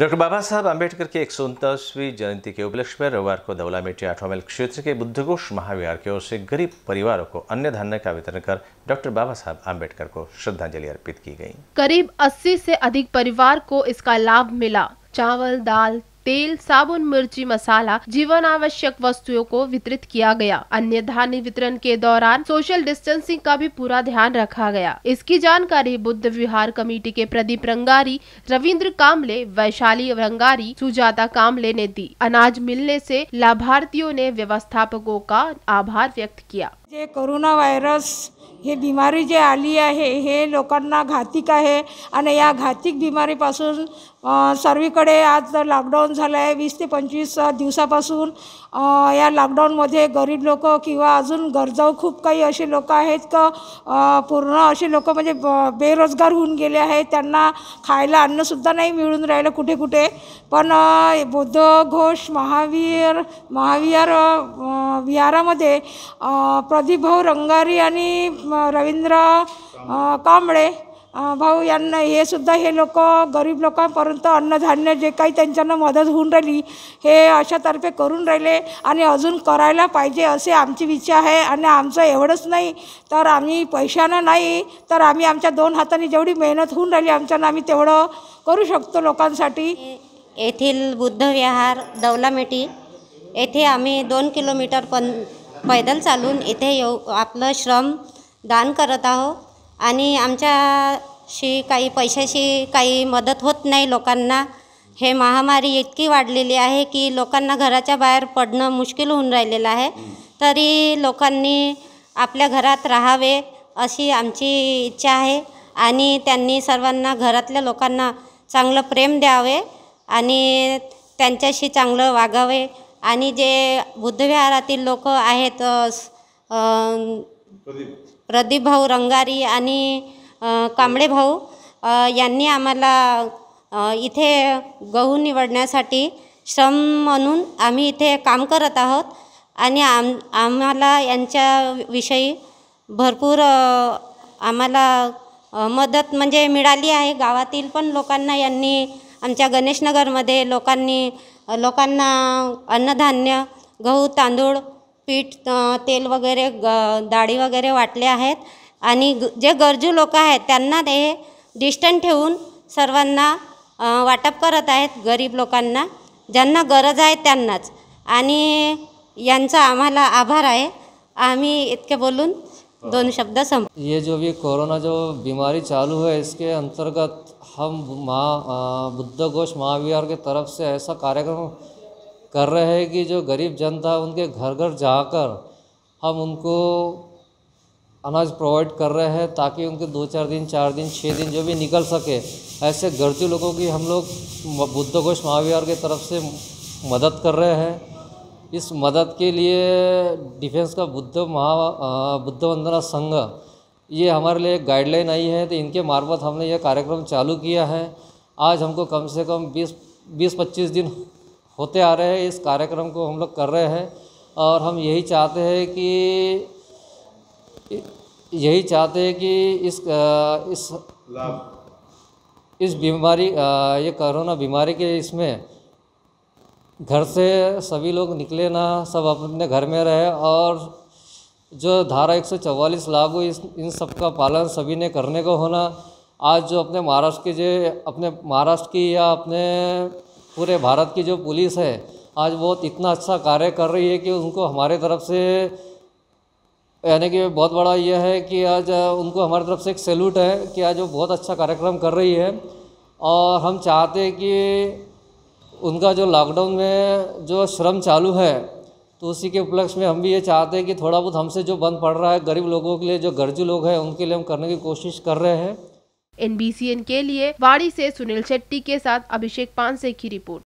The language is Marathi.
डॉक्टर बाबा साहब आम्बेडकर के एक जयंती के उपलक्ष्य में रविवार को दौला मेटी मेल क्षेत्र के बुद्धघोष महाविहार की ओर से गरीब परिवारों को अन्य धान्य का वितरण कर डॉक्टर बाबा साहब आम्बेडकर को श्रद्धांजलि अर्पित की गई। करीब 80 से अधिक परिवार को इसका लाभ मिला चावल दाल तेल साबुन मिर्ची मसाला जीवन आवश्यक वस्तुओं को वितरित किया गया अन्य धान्य वितरण के दौरान सोशल डिस्टेंसिंग का भी पूरा ध्यान रखा गया इसकी जानकारी बुद्ध विहार कमेटी के प्रदीप रंगारी रविन्द्र कामले वैशाली रंगारी सुजाता कामले ने दी अनाज मिलने से लाभार्थियों ने व्यवस्थापकों का आभार व्यक्त किया जे कोरोना वायरस ये बीमारी जे आली है ये लोकांना घातिक है आणि या घातिक पास सर्वीकडे आज लॉकडाऊन झालं आहे वीस ते पंचवीस दिवसापासून या लॉकडाऊनमध्ये गरीब लोक किंवा अजून गरजाऊ खूप काही असे लोक आहेत का पूर्ण असे लोक म्हणजे बेरोजगार होऊन गेले आहेत त्यांना खायला अन्नसुद्धा नाही मिळून राहिलं कुठे कुठे पण बुद्ध घोष महावीर महाविहार विहारामध्ये भाऊ रंगारी आणि रवींद्र कांबळे भाऊ यांना हे सुद्धा हे लोक गरीब लोकांपर्यंत अन्नधान्य जे काही त्यांच्यानं मदत होऊन राहिली हे अशातर्फे करून राहिले आणि अजून करायला पाहिजे असे आमची विचार आहे आणि आमचं एवढंच नाही तर आम्ही पैशानं नाही तर आम्ही आमच्या दोन हाताने जेवढी मेहनत होऊन राहिली आमच्यानं आम्ही तेवढं करू शकतो लोकांसाठी येथील बुद्ध विहार दौलामेटी येथे आम्ही दोन किलोमीटर पण पैदल चालून येथे येऊ आपलं श्रम दान करत आहोत आणि आमच्याशी काही पैशाशी काही मदत होत नाही लोकांना हे महामारी इतकी वाढलेली आहे की लोकांना घराच्या बाहेर पडणं मुश्किल होऊन राहिलेलं आहे तरी लोकांनी आपल्या घरात राहावे अशी आमची इच्छा आहे आणि त्यांनी सर्वांना घरातल्या लोकांना चांगलं प्रेम द्यावे आणि त्यांच्याशी चांगलं वागावे आणि जे बुद्धविहारातील लोक आहेत प्रदीप भाऊ रंगारी आणि कांबळे भाऊ यांनी आम्हाला इथे गहू निवडण्यासाठी श्रम म्हणून आम्ही इथे काम करत आहोत आणि आम आम्हाला यांच्याविषयी भरपूर आम्हाला मदत म्हणजे मिळाली आहे गावातील पण लोकांना यांनी आमच्या गणेशनगरमध्ये लोकांनी लोकांना अन्नधान्य गहू तांदूळ पीठ तेल वगैरे ग दाढी वगैरे वाटले आहेत आणि जे गरजू लोक आहेत त्यांना ते डिस्टन्स ठेवून सर्वांना वाटप करत आहेत गरीब लोकांना ज्यांना गरज आहे त्यांनाच आणि यांचा आम्हाला आभार आहे आम्ही इतके बोलून दोन शब्द सम हे जो बी कोरोना जो बिमारी चालू है इसके अंतर्गत हम महा बुद्ध घोष महाविहार के तरफ से ऐसा कार्यक्रम कर रहे हैं कि जो गरीब जनता उनके घर घर जाकर हम उनको अनाज प्रोवाइड कर रहे हैं ताकि उनके दो चार दिन चार दिन छः दिन जो भी निकल सके ऐसे गरजू लोगों की हम लोग बुद्ध घोष महाविहार की तरफ से मदद कर रहे हैं इस मदद के लिए डिफेंस का बुद्ध महा बुद्ध वंदना संघ ये हमारे लिए गाइडलाइन आई है तो इनके मार्फत हमने यह कार्यक्रम चालू किया है आज हमको कम से कम बीस बीस पच्चीस दिन होते आ रहे हैं इस कार्यक्रम को हम लोग कर रहे हैं और हम यही चाहते हैं कि यही चाहते हैं कि इस इस इस बीमारी ये कोरोना बीमारी के इसमें घर से सभी लोग निकले ना सब अपने घर में रहे और जो धारा 144 लागू इस इन सब का पालन सभी ने करने को होना आज जो अपने महाराष्ट्र के जो अपने महाराष्ट्र की या अपने पूरे भारत की जो पुलिस है आज बहुत इतना अच्छा कार्य कर रही है कि उनको हमारे तरफ से यानी कि बहुत बड़ा यह है कि आज उनको हमारी तरफ से एक सैल्यूट है कि आज वो बहुत अच्छा कार्यक्रम कर रही है और हम चाहते हैं कि उनका जो लॉकडाउन में जो श्रम चालू है तो उसी के उपलक्ष्य में हम भी ये चाहते हैं कि थोड़ा बहुत हमसे जो बंद पड़ रहा है गरीब लोगों के लिए जो गरजू लोग हैं उनके लिए हम करने की कोशिश कर रहे हैं एनबीसीएन के लिए वाड़ी से सुनील शेट्टी के साथ अभिषेक पानसे की रिपोर्ट